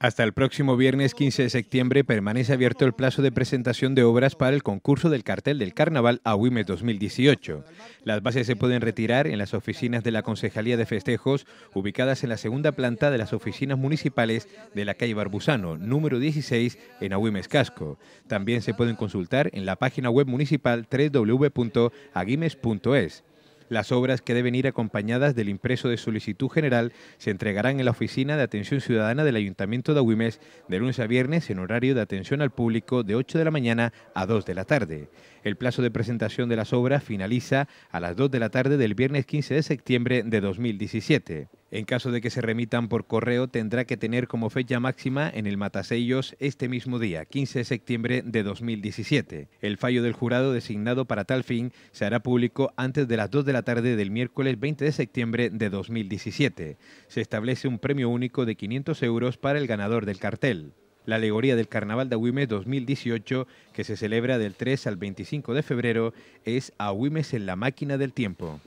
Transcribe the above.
Hasta el próximo viernes 15 de septiembre permanece abierto el plazo de presentación de obras para el concurso del cartel del carnaval a 2018. Las bases se pueden retirar en las oficinas de la Concejalía de Festejos, ubicadas en la segunda planta de las oficinas municipales de la calle Barbusano, número 16, en aguimes Casco. También se pueden consultar en la página web municipal www.aguimes.es. Las obras que deben ir acompañadas del impreso de solicitud general se entregarán en la Oficina de Atención Ciudadana del Ayuntamiento de Agüimes de lunes a viernes en horario de atención al público de 8 de la mañana a 2 de la tarde. El plazo de presentación de las obras finaliza a las 2 de la tarde del viernes 15 de septiembre de 2017. En caso de que se remitan por correo, tendrá que tener como fecha máxima en el Matasellos este mismo día, 15 de septiembre de 2017. El fallo del jurado designado para tal fin se hará público antes de las 2 de la tarde del miércoles 20 de septiembre de 2017. Se establece un premio único de 500 euros para el ganador del cartel la alegoría del Carnaval de Agüimes 2018, que se celebra del 3 al 25 de febrero, es Agüimes en la máquina del tiempo.